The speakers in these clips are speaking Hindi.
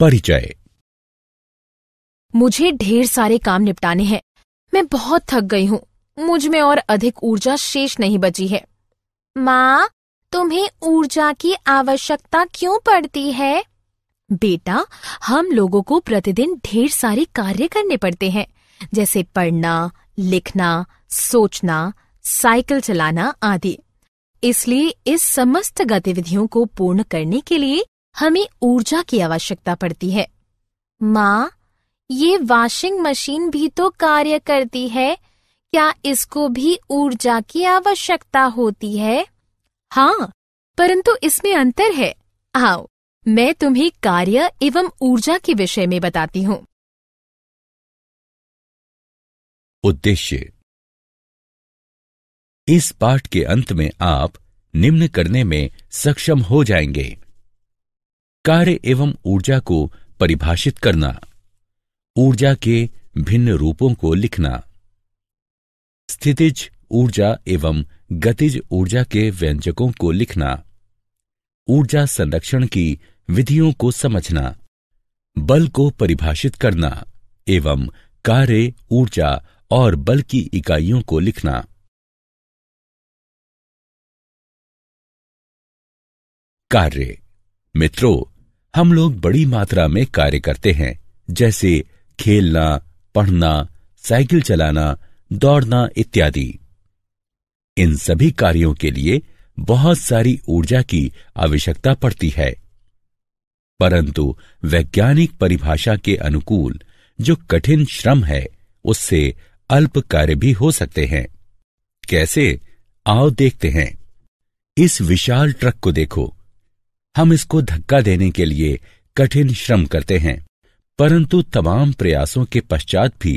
परिचय मुझे ढेर सारे काम निपटाने हैं मैं बहुत थक गई हूँ मुझ में और अधिक ऊर्जा शेष नहीं बची है माँ तुम्हें ऊर्जा की आवश्यकता क्यों पड़ती है बेटा हम लोगों को प्रतिदिन ढेर सारे कार्य करने पड़ते हैं जैसे पढ़ना लिखना सोचना साइकिल चलाना आदि इसलिए इस समस्त गतिविधियों को पूर्ण करने के लिए हमें ऊर्जा की आवश्यकता पड़ती है माँ ये वॉशिंग मशीन भी तो कार्य करती है क्या इसको भी ऊर्जा की आवश्यकता होती है हाँ परंतु इसमें अंतर है आओ मैं तुम्हें कार्य एवं ऊर्जा के विषय में बताती हूँ उद्देश्य इस पाठ के अंत में आप निम्न करने में सक्षम हो जाएंगे कार्य एवं ऊर्जा को परिभाषित करना ऊर्जा के भिन्न रूपों को लिखना स्थितिज ऊर्जा एवं गतिज ऊर्जा के व्यंजकों को लिखना ऊर्जा संरक्षण की विधियों को समझना बल को परिभाषित करना एवं कार्य ऊर्जा और बल की इकाइयों को लिखना कार्य मित्रों हम लोग बड़ी मात्रा में कार्य करते हैं जैसे खेलना पढ़ना साइकिल चलाना दौड़ना इत्यादि इन सभी कार्यों के लिए बहुत सारी ऊर्जा की आवश्यकता पड़ती है परंतु वैज्ञानिक परिभाषा के अनुकूल जो कठिन श्रम है उससे अल्प कार्य भी हो सकते हैं कैसे आओ देखते हैं इस विशाल ट्रक को देखो हम इसको धक्का देने के लिए कठिन श्रम करते हैं परंतु तमाम प्रयासों के पश्चात भी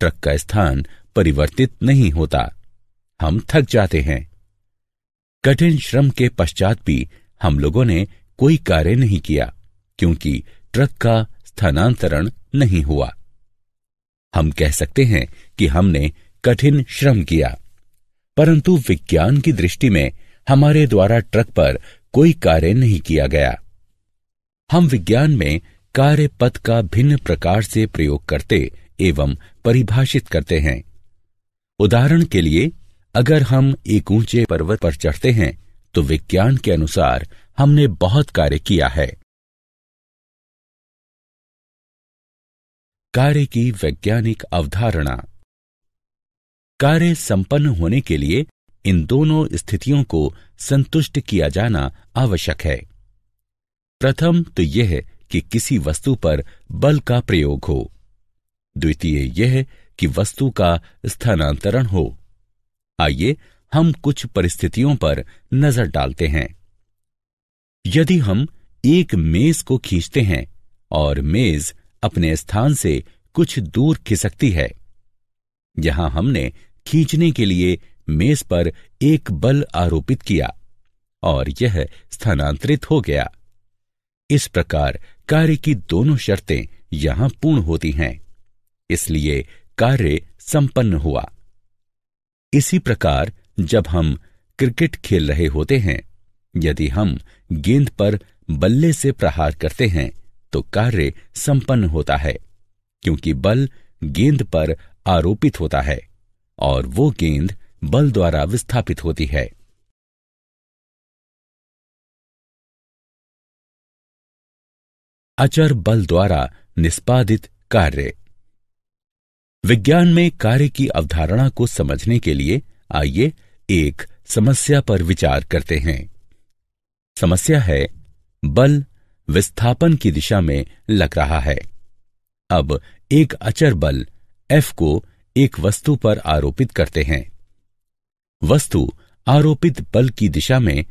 ट्रक का स्थान परिवर्तित नहीं होता हम थक जाते हैं कठिन श्रम के पश्चात भी हम लोगों ने कोई कार्य नहीं किया क्योंकि ट्रक का स्थानांतरण नहीं हुआ हम कह सकते हैं कि हमने कठिन श्रम किया परंतु विज्ञान की दृष्टि में हमारे द्वारा ट्रक पर कोई कार्य नहीं किया गया हम विज्ञान में कार्य पद का भिन्न प्रकार से प्रयोग करते एवं परिभाषित करते हैं उदाहरण के लिए अगर हम एक ऊंचे पर्वत पर चढ़ते हैं तो विज्ञान के अनुसार हमने बहुत कार्य किया है कार्य की वैज्ञानिक अवधारणा कार्य संपन्न होने के लिए इन दोनों स्थितियों को संतुष्ट किया जाना आवश्यक है प्रथम तो यह है कि किसी वस्तु पर बल का प्रयोग हो द्वितीय यह कि वस्तु का स्थानांतरण हो आइए हम कुछ परिस्थितियों पर नजर डालते हैं यदि हम एक मेज को खींचते हैं और मेज अपने स्थान से कुछ दूर खिसकती है यहां हमने खींचने के लिए मेज पर एक बल आरोपित किया और यह स्थानांतरित हो गया इस प्रकार कार्य की दोनों शर्तें यहां पूर्ण होती हैं इसलिए कार्य संपन्न हुआ इसी प्रकार जब हम क्रिकेट खेल रहे होते हैं यदि हम गेंद पर बल्ले से प्रहार करते हैं तो कार्य संपन्न होता है क्योंकि बल गेंद पर आरोपित होता है और वो गेंद बल द्वारा विस्थापित होती है अचर बल द्वारा निष्पादित कार्य विज्ञान में कार्य की अवधारणा को समझने के लिए आइए एक समस्या पर विचार करते हैं समस्या है बल विस्थापन की दिशा में लग रहा है अब एक अचर बल एफ को एक वस्तु पर आरोपित करते हैं वस्तु आरोपित बल की दिशा में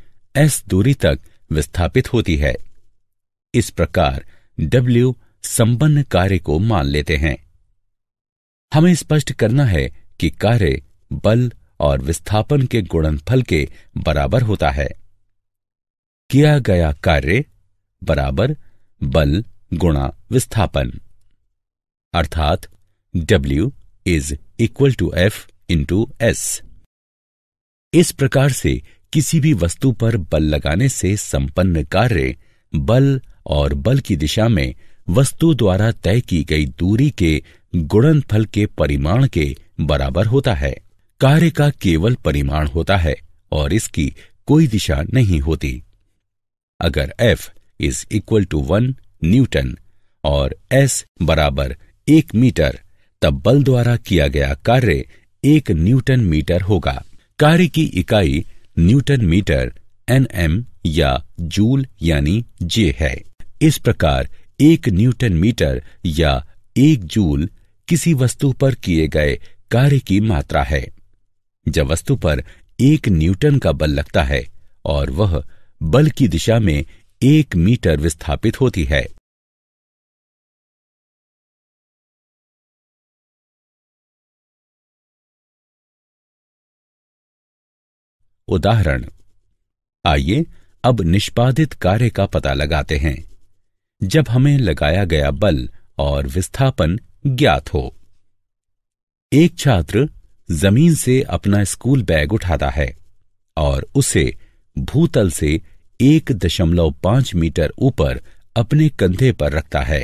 एस दूरी तक विस्थापित होती है इस प्रकार डब्ल्यू संपन्न कार्य को मान लेते हैं हमें स्पष्ट करना है कि कार्य बल और विस्थापन के गुणनफल के बराबर होता है किया गया कार्य बराबर बल गुणा विस्थापन अर्थात W is equal to F into S इस प्रकार से किसी भी वस्तु पर बल लगाने से संपन्न कार्य बल और बल की दिशा में वस्तु द्वारा तय की गई दूरी के गुणनफल के परिमाण के बराबर होता है कार्य का केवल परिमाण होता है और इसकी कोई दिशा नहीं होती अगर F is equal to one newton और S बराबर एक मीटर तब बल द्वारा किया गया कार्य एक न्यूटन मीटर होगा कार्य की इकाई न्यूटन मीटर एनएम या जूल यानी जे है इस प्रकार एक न्यूटन मीटर या एक जूल किसी वस्तु पर किए गए कार्य की मात्रा है जब वस्तु पर एक न्यूटन का बल लगता है और वह बल की दिशा में एक मीटर विस्थापित होती है उदाहरण आइए अब निष्पादित कार्य का पता लगाते हैं जब हमें लगाया गया बल और विस्थापन ज्ञात हो एक छात्र जमीन से अपना स्कूल बैग उठाता है और उसे भूतल से एक दशमलव पांच मीटर ऊपर अपने कंधे पर रखता है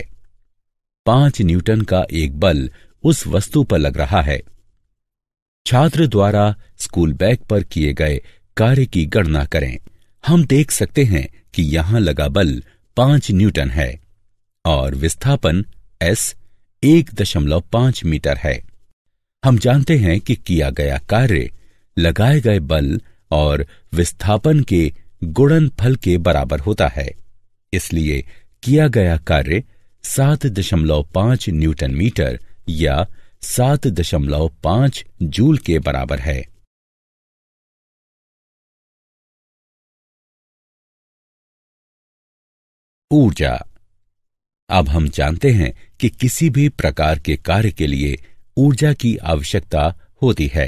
पांच न्यूटन का एक बल उस वस्तु पर लग रहा है छात्र द्वारा स्कूल बैग पर किए गए कार्य की गणना करें हम देख सकते हैं कि यहां लगा बल पांच न्यूटन है और विस्थापन एस एक दशमलव पांच मीटर है हम जानते हैं कि किया गया कार्य लगाए गए बल और विस्थापन के गुणन फल के बराबर होता है इसलिए किया गया कार्य सात दशमलव पांच न्यूटन मीटर या सात दशमलव पांच जूल के बराबर है ऊर्जा अब हम जानते हैं कि किसी भी प्रकार के कार्य के लिए ऊर्जा की आवश्यकता होती है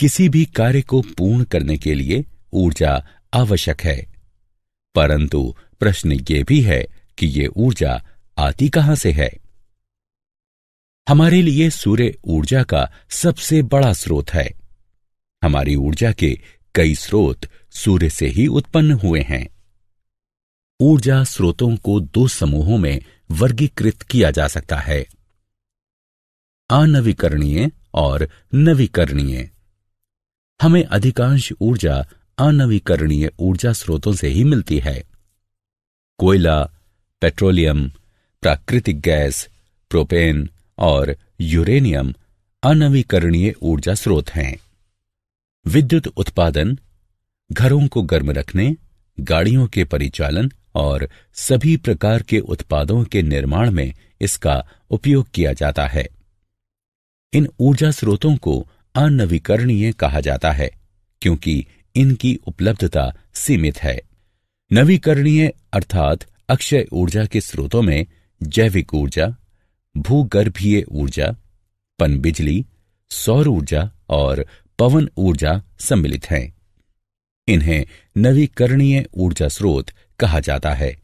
किसी भी कार्य को पूर्ण करने के लिए ऊर्जा आवश्यक है परंतु प्रश्न ये भी है कि ये ऊर्जा आती कहां से है हमारे लिए सूर्य ऊर्जा का सबसे बड़ा स्रोत है हमारी ऊर्जा के कई स्रोत सूर्य से ही उत्पन्न हुए हैं ऊर्जा स्रोतों को दो समूहों में वर्गीकृत किया जा सकता है अनवीकरणीय और नवीकरणीय हमें अधिकांश ऊर्जा अनवीकरणीय ऊर्जा स्रोतों से ही मिलती है कोयला पेट्रोलियम प्राकृतिक गैस प्रोपेन और यूरेनियम अनवीकरणीय ऊर्जा स्रोत हैं विद्युत उत्पादन घरों को गर्म रखने गाड़ियों के परिचालन और सभी प्रकार के उत्पादों के निर्माण में इसका उपयोग किया जाता है इन ऊर्जा स्रोतों को अनवीकरणीय कहा जाता है क्योंकि इनकी उपलब्धता सीमित है नवीकरणीय अर्थात अक्षय ऊर्जा के स्रोतों में जैविक ऊर्जा भूगर्भीय ऊर्जा पनबिजली सौर ऊर्जा और पवन ऊर्जा सम्मिलित हैं इन्हें नवीकरणीय ऊर्जा स्रोत कहा जाता है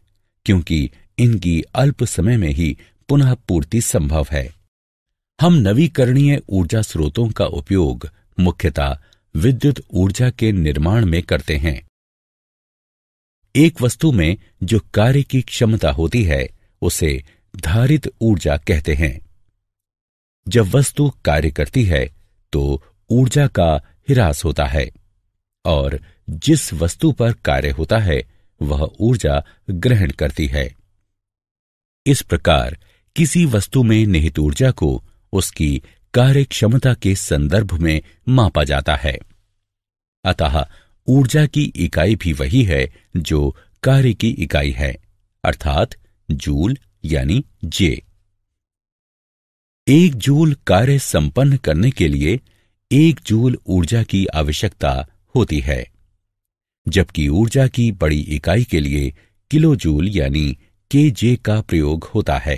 क्योंकि इनकी अल्प समय में ही पुनः पूर्ति संभव है हम नवीकरणीय ऊर्जा स्रोतों का उपयोग मुख्यतः विद्युत ऊर्जा के निर्माण में करते हैं एक वस्तु में जो कार्य की क्षमता होती है उसे धारित ऊर्जा कहते हैं जब वस्तु कार्य करती है तो ऊर्जा का हिरास होता है और जिस वस्तु पर कार्य होता है वह ऊर्जा ग्रहण करती है इस प्रकार किसी वस्तु में निहित ऊर्जा को उसकी कार्य क्षमता के संदर्भ में मापा जाता है अतः ऊर्जा की इकाई भी वही है जो कार्य की इकाई है अर्थात जूल यानी जे एक जूल कार्य संपन्न करने के लिए एक जूल ऊर्जा की आवश्यकता होती है जबकि ऊर्जा की बड़ी इकाई के लिए किलो जूल यानी के जे का प्रयोग होता है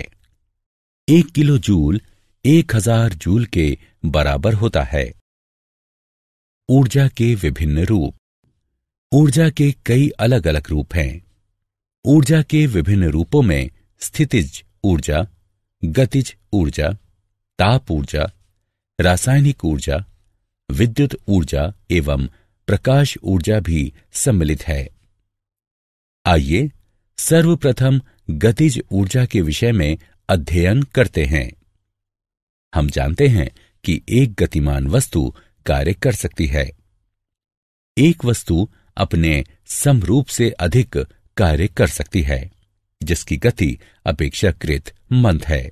एक किलो जूल एक हजार जूल के बराबर होता है ऊर्जा के विभिन्न रूप ऊर्जा के कई अलग अलग रूप हैं ऊर्जा के विभिन्न रूपों में स्थितिज ऊर्जा गतिज ऊर्जा ताप ऊर्जा रासायनिक ऊर्जा विद्युत ऊर्जा एवं प्रकाश ऊर्जा भी सम्मिलित है आइए सर्वप्रथम गतिज ऊर्जा के विषय में अध्ययन करते हैं हम जानते हैं कि एक गतिमान वस्तु कार्य कर सकती है एक वस्तु अपने समरूप से अधिक कार्य कर सकती है जिसकी गति अपेक्षाकृत मंद है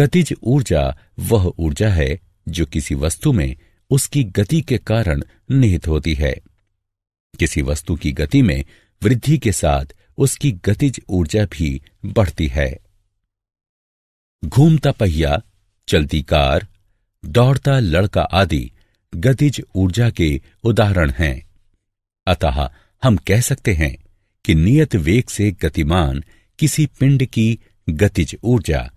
गतिज ऊर्जा वह ऊर्जा है जो किसी वस्तु में उसकी गति के कारण निहित होती है किसी वस्तु की गति में वृद्धि के साथ उसकी गतिज ऊर्जा भी बढ़ती है घूमता पहिया चलती कार दौड़ता लड़का आदि गतिज ऊर्जा के उदाहरण हैं अतः हम कह सकते हैं कि नियत वेग से गतिमान किसी पिंड की गतिज ऊर्जा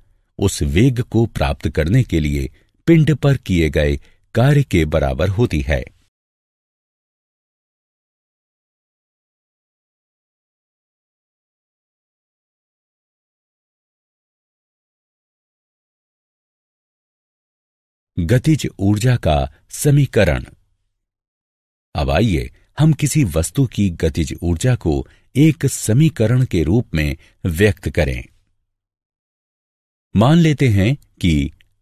उस वेग को प्राप्त करने के लिए पिंड पर किए गए कार्य के बराबर होती है गतिज ऊर्जा का समीकरण अब आइए हम किसी वस्तु की गतिज ऊर्जा को एक समीकरण के रूप में व्यक्त करें मान लेते हैं कि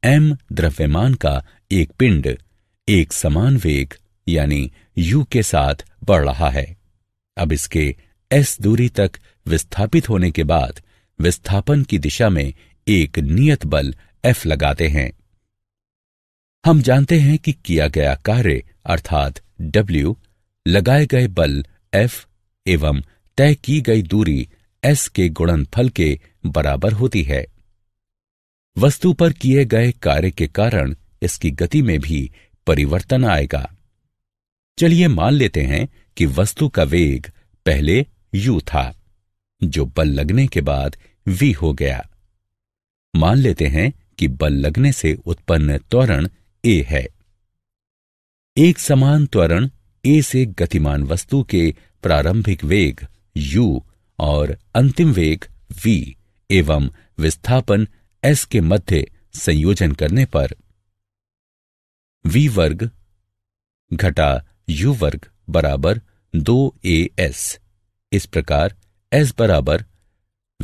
m द्रव्यमान का एक पिंड एक समान वेग यानी यू के साथ बढ़ रहा है अब इसके एस दूरी तक विस्थापित होने के बाद विस्थापन की दिशा में एक नियत बल एफ लगाते हैं हम जानते हैं कि किया गया कार्य अर्थात डब्ल्यू लगाए गए बल एफ एवं तय की गई दूरी एस के गुणनफल के बराबर होती है वस्तु पर किए गए कार्य के कारण इसकी गति में भी परिवर्तन आएगा चलिए मान लेते हैं कि वस्तु का वेग पहले यू था जो बल लगने के बाद वी हो गया मान लेते हैं कि बल लगने से उत्पन्न त्वरण ए है एक समान त्वरण ए से गतिमान वस्तु के प्रारंभिक वेग u और अंतिम वेग v एवं विस्थापन s के मध्य संयोजन करने पर वी वर्ग घटा यू वर्ग बराबर दो ए एस इस प्रकार एस बराबर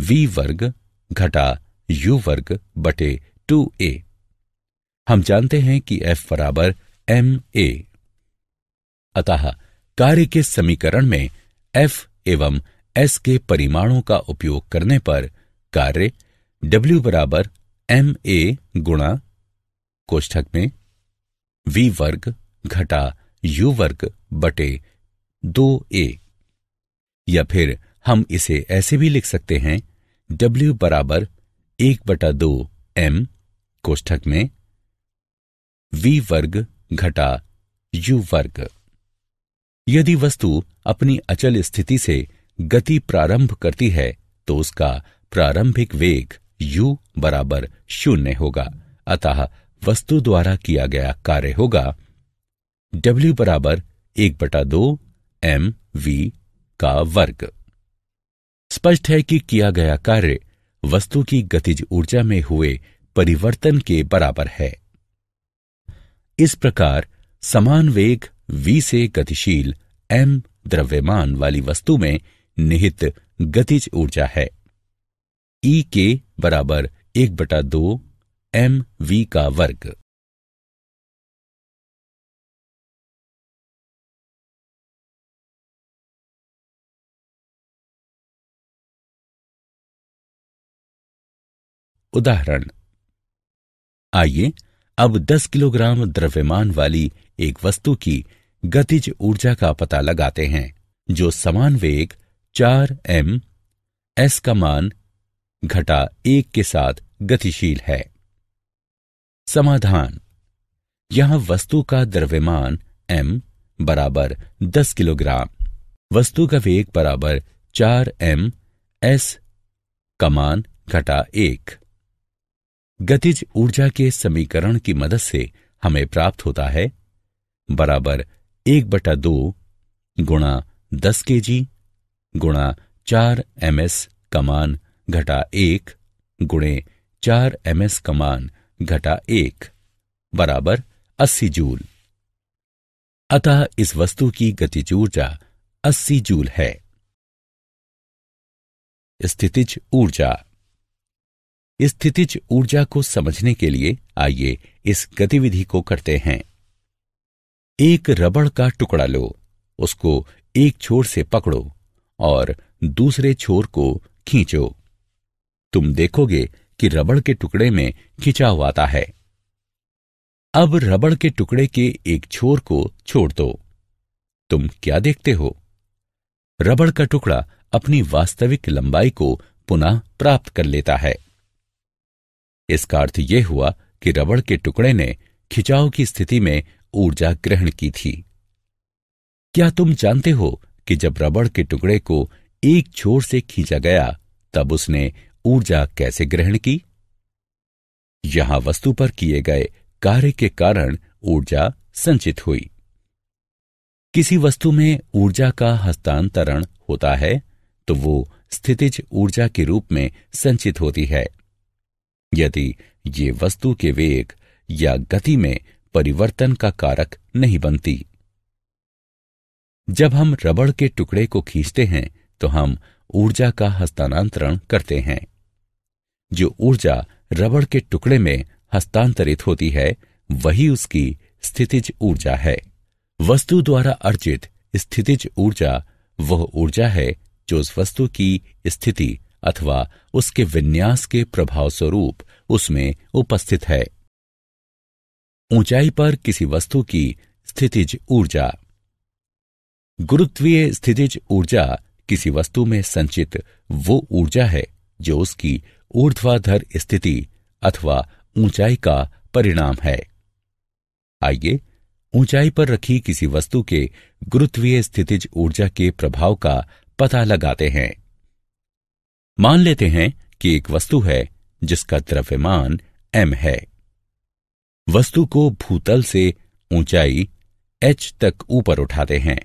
वी वर्ग घटा यू वर्ग बटे टू ए हम जानते हैं कि एफ बराबर एम ए अतः कार्य के समीकरण में एफ एवं एस के परिमाणों का उपयोग करने पर कार्य डब्ल्यू बराबर एम ए गुणा कोष्ठक में वी वर्ग घटा यू वर्ग बटे दो ए या फिर हम इसे ऐसे भी लिख सकते हैं डब्ल्यू बराबर एक बटा दो एम कोष्ठक में वी वर्ग घटा यू वर्ग यदि वस्तु अपनी अचल स्थिति से गति प्रारंभ करती है तो उसका प्रारंभिक वेग u बराबर शून्य होगा अतः वस्तु द्वारा किया गया कार्य होगा W बराबर एक बटा दो एम वी का वर्ग स्पष्ट है कि किया गया कार्य वस्तु की गतिज ऊर्जा में हुए परिवर्तन के बराबर है इस प्रकार समान वेग v से गतिशील m द्रव्यमान वाली वस्तु में निहित गतिज ऊर्जा है ई e के बराबर एक बटा दो एम वी का वर्ग उदाहरण आइए अब 10 किलोग्राम द्रव्यमान वाली एक वस्तु की गतिज ऊर्जा का पता लगाते हैं जो समान वेग 4 एम एस का मान घटा एक के साथ गतिशील है समाधान यहां वस्तु का द्रव्यमान m बराबर 10 किलोग्राम वस्तु का वेग बराबर 4 एम एस कमान घटा एक गतिज ऊर्जा के समीकरण की मदद से हमें प्राप्त होता है बराबर एक बटा दो गुणा दस के जी गुणा चार एम एस कमान घटा एक गुणे चार एम एस कमान घटा एक बराबर अस्सी जूल अतः इस वस्तु की गतिज ऊर्जा अस्सी जूल है स्थितिज ऊर्जा स्थितिज ऊर्जा को समझने के लिए आइए इस गतिविधि को करते हैं एक रबड़ का टुकड़ा लो उसको एक छोर से पकड़ो और दूसरे छोर को खींचो तुम देखोगे कि रबड़ के टुकड़े में खिंचा हुआ आता है अब रबड़ के टुकड़े के एक छोर को छोड़ दो तुम क्या देखते हो रबड़ का टुकड़ा अपनी वास्तविक लंबाई को पुनः प्राप्त कर लेता है इसका अर्थ यह हुआ कि रबड़ के टुकड़े ने खिंचाव की स्थिति में ऊर्जा ग्रहण की थी क्या तुम जानते हो कि जब रबड़ के टुकड़े को एक छोर से खींचा गया तब उसने ऊर्जा कैसे ग्रहण की यहां वस्तु पर किए गए कार्य के कारण ऊर्जा संचित हुई किसी वस्तु में ऊर्जा का हस्तांतरण होता है तो वो स्थितिज ऊर्जा के रूप में संचित होती है यदि ये वस्तु के वेग या गति में परिवर्तन का कारक नहीं बनती जब हम रबड़ के टुकड़े को खींचते हैं तो हम ऊर्जा का हस्तांतरण करते हैं जो ऊर्जा रबड़ के टुकड़े में हस्तांतरित होती है वही उसकी स्थितिज ऊर्जा है वस्तु द्वारा अर्जित स्थितिज ऊर्जा वह ऊर्जा है जो उस वस्तु की स्थिति अथवा उसके विन्यास के प्रभाव स्वरूप उसमें उपस्थित है ऊंचाई पर किसी वस्तु की स्थितिज ऊर्जा गुरुत्वीय स्थितिज ऊर्जा किसी वस्तु में संचित वो ऊर्जा है जो उसकी ऊर्ध्वाधर स्थिति अथवा ऊंचाई का परिणाम है आइए ऊंचाई पर रखी किसी वस्तु के गुरुत्वीय स्थितिज ऊर्जा के प्रभाव का पता लगाते हैं मान लेते हैं कि एक वस्तु है जिसका द्रव्यमान m है वस्तु को भूतल से ऊंचाई h तक ऊपर उठाते हैं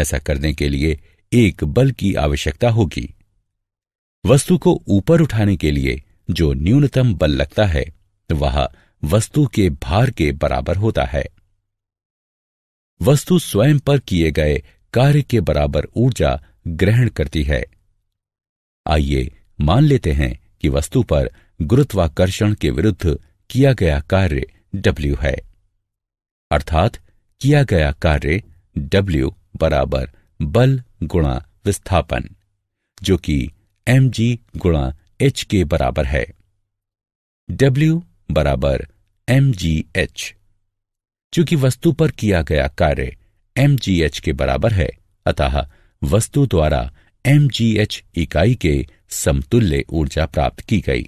ऐसा करने के लिए एक बल की आवश्यकता होगी वस्तु को ऊपर उठाने के लिए जो न्यूनतम बल लगता है वह वस्तु के भार के बराबर होता है वस्तु स्वयं पर किए गए कार्य के बराबर ऊर्जा ग्रहण करती है आइए मान लेते हैं कि वस्तु पर गुरुत्वाकर्षण के विरुद्ध किया गया कार्य W है अर्थात किया गया कार्य W बराबर बल गुणा विस्थापन जो कि एम जी गुणा एच के बराबर है डब्ल्यू बराबर एम जी एच चूंकि वस्तु पर किया गया कार्य एम जी एच के बराबर है अतः वस्तु द्वारा एम जी एच इकाई के समतुल्य ऊर्जा प्राप्त की गई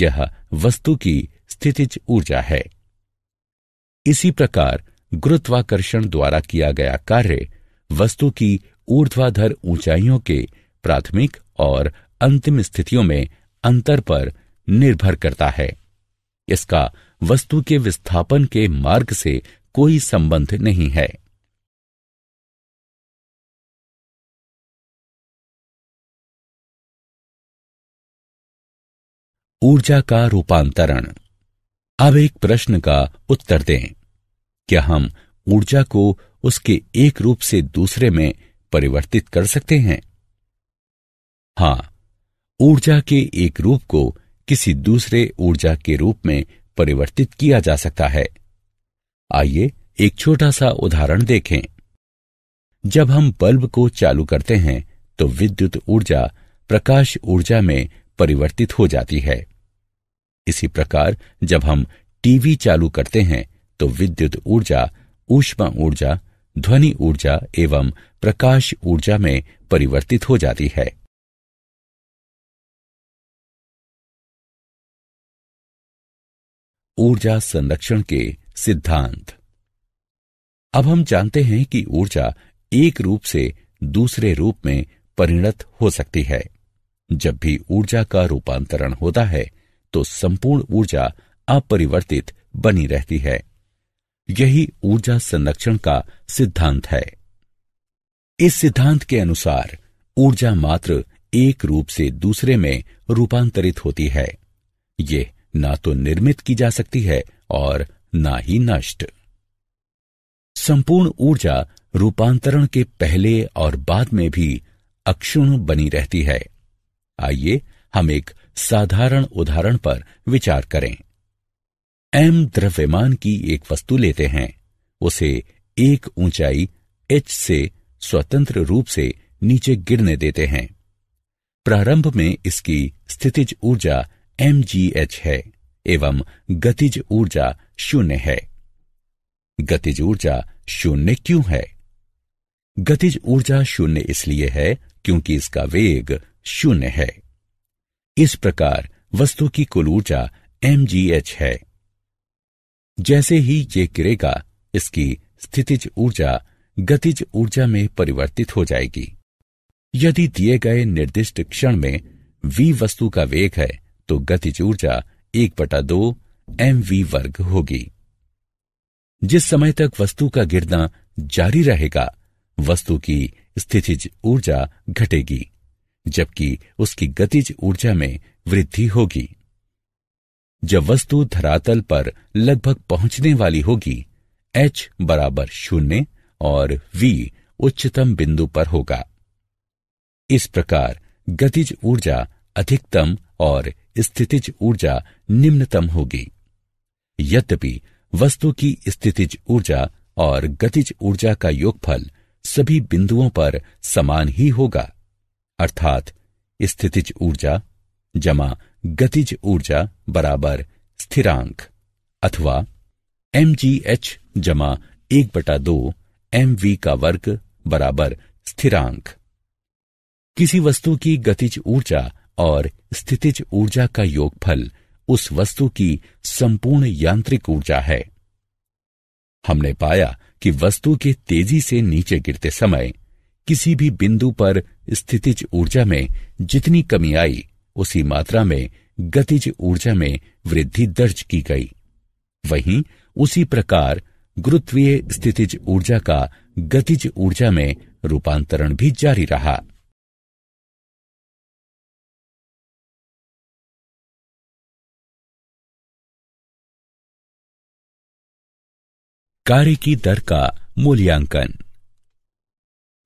यह वस्तु की स्थितिज ऊर्जा है इसी प्रकार गुरुत्वाकर्षण द्वारा किया गया कार्य वस्तु की ऊर्ध्वाधर ऊंचाइयों के प्राथमिक और अंतिम स्थितियों में अंतर पर निर्भर करता है इसका वस्तु के विस्थापन के मार्ग से कोई संबंध नहीं है ऊर्जा का रूपांतरण अब एक प्रश्न का उत्तर दें क्या हम ऊर्जा को उसके एक रूप से दूसरे में परिवर्तित कर सकते हैं हाँ ऊर्जा के एक रूप को किसी दूसरे ऊर्जा के रूप में परिवर्तित किया जा सकता है आइए एक छोटा सा उदाहरण देखें जब हम बल्ब को चालू करते हैं तो विद्युत ऊर्जा प्रकाश ऊर्जा में परिवर्तित हो जाती है इसी प्रकार जब हम टीवी चालू करते हैं तो विद्युत ऊर्जा ऊष्मा ऊर्जा ध्वनि ऊर्जा एवं प्रकाश ऊर्जा में परिवर्तित हो जाती है ऊर्जा संरक्षण के सिद्धांत अब हम जानते हैं कि ऊर्जा एक रूप से दूसरे रूप में परिणत हो सकती है जब भी ऊर्जा का रूपांतरण होता है तो संपूर्ण ऊर्जा अपरिवर्तित बनी रहती है यही ऊर्जा संरक्षण का सिद्धांत है इस सिद्धांत के अनुसार ऊर्जा मात्र एक रूप से दूसरे में रूपांतरित होती है यह ना तो निर्मित की जा सकती है और ना ही नष्ट संपूर्ण ऊर्जा रूपांतरण के पहले और बाद में भी अक्षुण बनी रहती है आइए हम एक साधारण उदाहरण पर विचार करें एम द्रव्यमान की एक वस्तु लेते हैं उसे एक ऊंचाई एच से स्वतंत्र रूप से नीचे गिरने देते हैं प्रारंभ में इसकी स्थितिज ऊर्जा एम है एवं गतिज ऊर्जा शून्य है गतिज ऊर्जा शून्य क्यों है गतिज ऊर्जा शून्य इसलिए है क्योंकि इसका वेग शून्य है इस प्रकार वस्तु की कुल ऊर्जा एम है जैसे ही ये गिरेगा इसकी स्थितिज ऊर्जा गतिज ऊर्जा में परिवर्तित हो जाएगी यदि दिए गए निर्दिष्ट क्षण में वी वस्तु का वेग है तो गतिज ऊर्जा एक बटा दो एम वी वर्ग होगी जिस समय तक वस्तु का गिरना जारी रहेगा वस्तु की स्थितिज ऊर्जा घटेगी जबकि उसकी गतिज ऊर्जा में वृद्धि होगी जब वस्तु धरातल पर लगभग पहुंचने वाली होगी एच बराबर शून्य और वी उच्चतम बिंदु पर होगा इस प्रकार गतिज ऊर्जा अधिकतम और स्थितिज ऊर्जा निम्नतम होगी यद्यपि वस्तु की स्थितिज ऊर्जा और गतिज ऊर्जा का योगफल सभी बिंदुओं पर समान ही होगा अर्थात स्थितिज ऊर्जा जमा गतिज ऊर्जा बराबर स्थिरांक अथवा एम जी एच जमा एक बटा दो एम वी का वर्ग बराबर स्थिरांक किसी वस्तु की गतिज ऊर्जा और स्थितिज ऊर्जा का योगफल उस वस्तु की संपूर्ण यांत्रिक ऊर्जा है हमने पाया कि वस्तु के तेजी से नीचे गिरते समय किसी भी बिंदु पर स्थितिज ऊर्जा में जितनी कमी आई उसी मात्रा में गतिज ऊर्जा में वृद्धि दर्ज की गई वहीं उसी प्रकार गुरुत्वीय स्थितिज ऊर्जा का गतिज ऊर्जा में रूपांतरण भी जारी रहा कार्य की दर का मूल्यांकन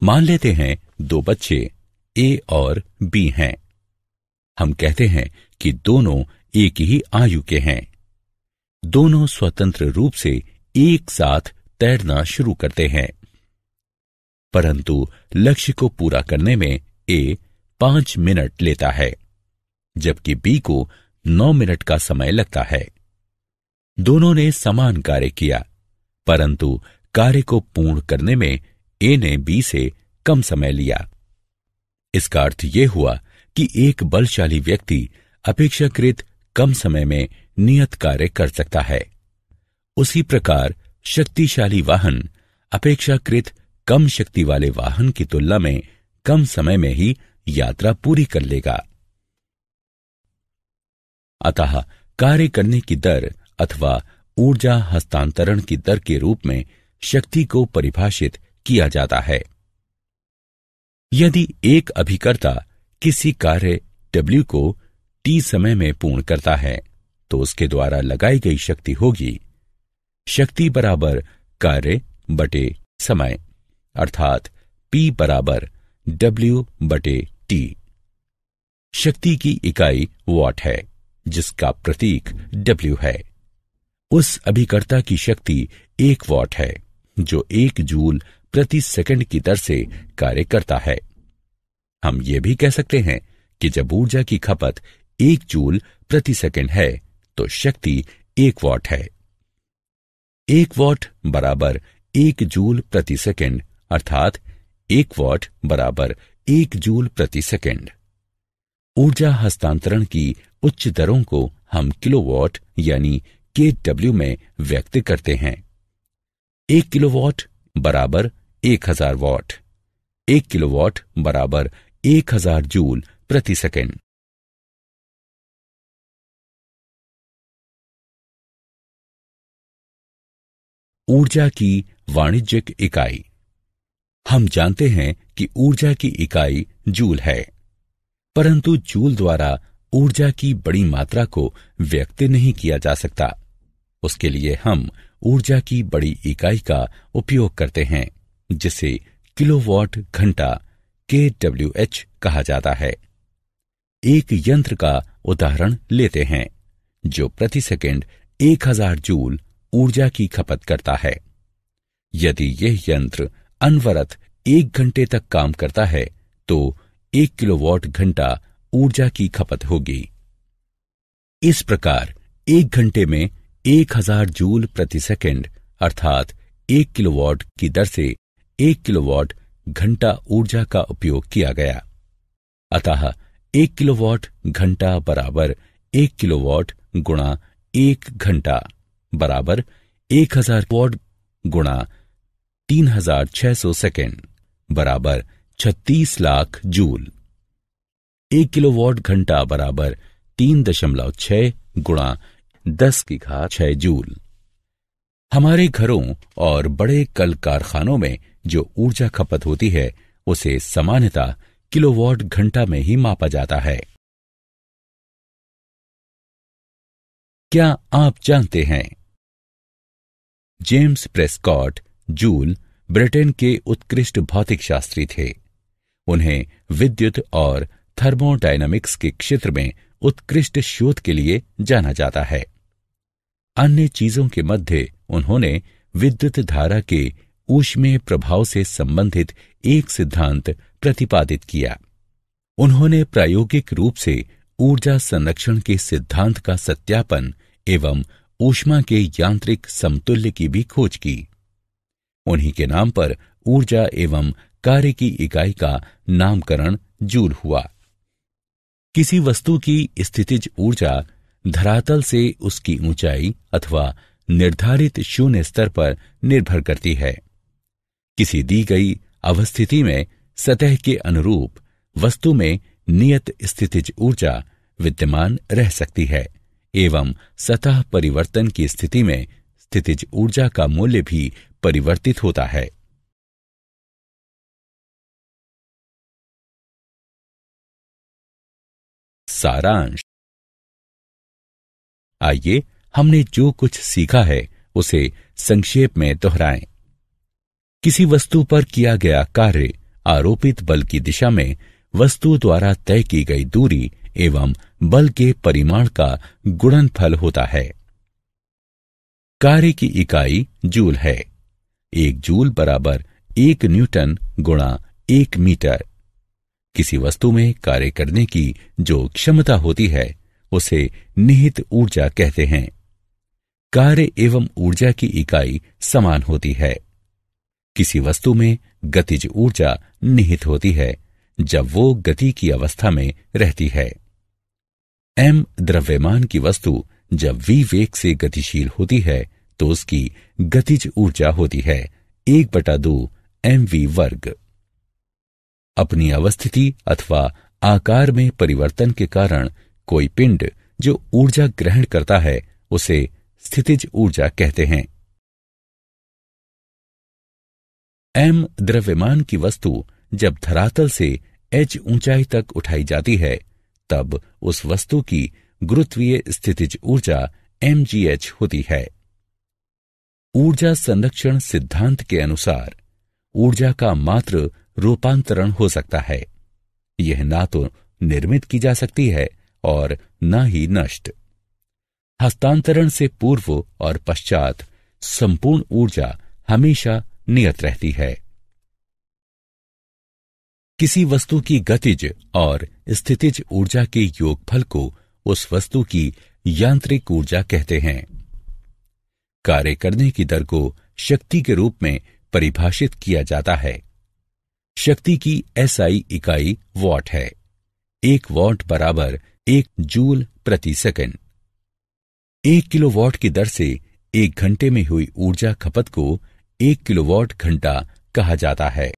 मान लेते हैं दो बच्चे ए और बी हैं हम कहते हैं कि दोनों एक ही आयु के हैं दोनों स्वतंत्र रूप से एक साथ तैरना शुरू करते हैं परंतु लक्ष्य को पूरा करने में ए पांच मिनट लेता है जबकि बी को नौ मिनट का समय लगता है दोनों ने समान कार्य किया परंतु कार्य को पूर्ण करने में ए ने बी से कम समय लिया इसका अर्थ यह हुआ कि एक बलशाली व्यक्ति अपेक्षाकृत कम समय में नियत कार्य कर सकता है उसी प्रकार शक्तिशाली वाहन अपेक्षाकृत कम शक्ति वाले वाहन की तुलना में कम समय में ही यात्रा पूरी कर लेगा अतः कार्य करने की दर अथवा ऊर्जा हस्तांतरण की दर के रूप में शक्ति को परिभाषित किया जाता है यदि एक अभिकर्ता किसी कार्य W को T समय में पूर्ण करता है तो उसके द्वारा लगाई गई शक्ति होगी शक्ति बराबर कार्य बटे समय अर्थात P बराबर W बटे T शक्ति की इकाई वॉट है जिसका प्रतीक W है उस अभिकर्ता की शक्ति एक वॉट है जो एक जूल प्रति सेकंड की दर से कार्य करता है हम ये भी कह सकते हैं कि जब ऊर्जा की खपत एक जूल प्रति सेकंड है तो शक्ति एक वॉट है एक वॉट बराबर एक जूल प्रति सेकंड अर्थात एक वॉट बराबर एक जूल प्रति सेकंड ऊर्जा हस्तांतरण की उच्च दरों को हम किलोवाट यानी के डब्ल्यू में व्यक्त करते हैं एक किलोवाट बराबर एक हजार वॉट एक किलोवाट बराबर एक हजार जूल प्रति सेकेंड ऊर्जा की वाणिज्यिक इकाई हम जानते हैं कि ऊर्जा की इकाई जूल है परंतु जूल द्वारा ऊर्जा की बड़ी मात्रा को व्यक्त नहीं किया जा सकता उसके लिए हम ऊर्जा की बड़ी इकाई का उपयोग करते हैं जिसे किलोवाट घंटा के डब्ल्यू एच कहा जाता है एक यंत्र का उदाहरण लेते हैं जो प्रति सेकेंड एक हजार जूल ऊर्जा की खपत करता है यदि यह यंत्र अनवरत एक घंटे तक काम करता है तो एक किलोवाट घंटा ऊर्जा की खपत होगी इस प्रकार एक घंटे में एक हजार जूल प्रति सेकंड अर्थात एक किलोवाट की दर से एक किलोवाट घंटा ऊर्जा का उपयोग किया गया अतः एक किलोवाट घंटा बराबर एक किलोवाट गुणा एक घंटा बराबर एक हजार वॉट गुणा तीन हजार छह सौ सेकेंड बराबर छत्तीस लाख जूल एक किलोवाट घंटा बराबर तीन दशमलव छह गुणा दस की घात छह जूल हमारे घरों और बड़े कल कारखानों में जो ऊर्जा खपत होती है उसे सामान्यतः किलोवाट घंटा में ही मापा जाता है क्या आप जानते हैं जेम्स प्रेस्कॉट जूल ब्रिटेन के उत्कृष्ट भौतिक शास्त्री थे उन्हें विद्युत और थर्मोडायनामिक्स के क्षेत्र में उत्कृष्ट शोध के लिए जाना जाता है अन्य चीजों के मध्य उन्होंने विद्युत धारा के ऊष्मीय प्रभाव से संबंधित एक सिद्धांत प्रतिपादित किया उन्होंने प्रायोगिक रूप से ऊर्जा संरक्षण के सिद्धांत का सत्यापन एवं ऊष्मा के यांत्रिक समतुल्य की भी खोज की उन्हीं के नाम पर ऊर्जा एवं कार्य की इकाई का नामकरण जूल हुआ किसी वस्तु की स्थितिज ऊर्जा धरातल से उसकी ऊंचाई अथवा निर्धारित शून्य स्तर पर निर्भर करती है किसी दी गई अवस्थिति में सतह के अनुरूप वस्तु में नियत स्थितिज ऊर्जा विद्यमान रह सकती है एवं सतह परिवर्तन की स्थिति में स्थितिज ऊर्जा का मूल्य भी परिवर्तित होता है सारांश आइए हमने जो कुछ सीखा है उसे संक्षेप में दोहराएं। किसी वस्तु पर किया गया कार्य आरोपित बल की दिशा में वस्तु द्वारा तय की गई दूरी एवं बल के परिमाण का गुणनफल होता है कार्य की इकाई जूल है एक जूल बराबर एक न्यूटन गुणा एक मीटर किसी वस्तु में कार्य करने की जो क्षमता होती है उसे निहित ऊर्जा कहते हैं कार्य एवं ऊर्जा की इकाई समान होती है किसी वस्तु में गतिज ऊर्जा निहित होती है जब वो गति की अवस्था में रहती है एम द्रव्यमान की वस्तु जब वी वेग से गतिशील होती है तो उसकी गतिज ऊर्जा होती है एक बटा दो एम वी वर्ग अपनी अवस्थिति अथवा आकार में परिवर्तन के कारण कोई पिंड जो ऊर्जा ग्रहण करता है उसे स्थितिज ऊर्जा कहते हैं एम द्रव्यमान की वस्तु जब धरातल से एच ऊंचाई तक उठाई जाती है तब उस वस्तु की गुरुत्वीय स्थितिज ऊर्जा एम होती है ऊर्जा संरक्षण सिद्धांत के अनुसार ऊर्जा का मात्र रूपांतरण हो सकता है यह ना तो निर्मित की जा सकती है और न ही नष्ट हस्तांतरण से पूर्व और पश्चात संपूर्ण ऊर्जा हमेशा नियत रहती है किसी वस्तु की गतिज और स्थितिज ऊर्जा के योगफल को उस वस्तु की यांत्रिक ऊर्जा कहते हैं कार्य करने की दर को शक्ति के रूप में परिभाषित किया जाता है शक्ति की एसआई इकाई वॉट है एक वॉट बराबर एक जूल प्रति सेकंड एक किलोवाट की दर से एक घंटे में हुई ऊर्जा खपत को एक किलोवाट घंटा कहा जाता है